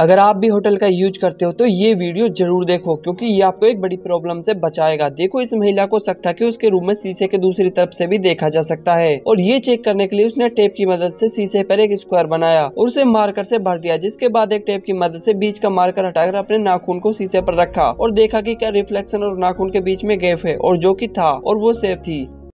अगर आप भी होटल का यूज करते हो तो ये वीडियो जरूर देखो क्योंकि ये आपको एक बड़ी प्रॉब्लम से बचाएगा देखो इस महिला को शक था कि उसके रूम में शीशे के दूसरी तरफ से भी देखा जा सकता है और ये चेक करने के लिए उसने टेप की मदद से शीशे पर एक स्क्वायर बनाया और उसे मार्कर से भर दिया जिसके बाद एक टेप की मदद से बीच का मार्कर हटाकर अपने नाखून को शीशे पर रखा और देखा की क्या रिफ्लेक्शन और नाखून के बीच में गैप है और जो की था और वो सेफ थी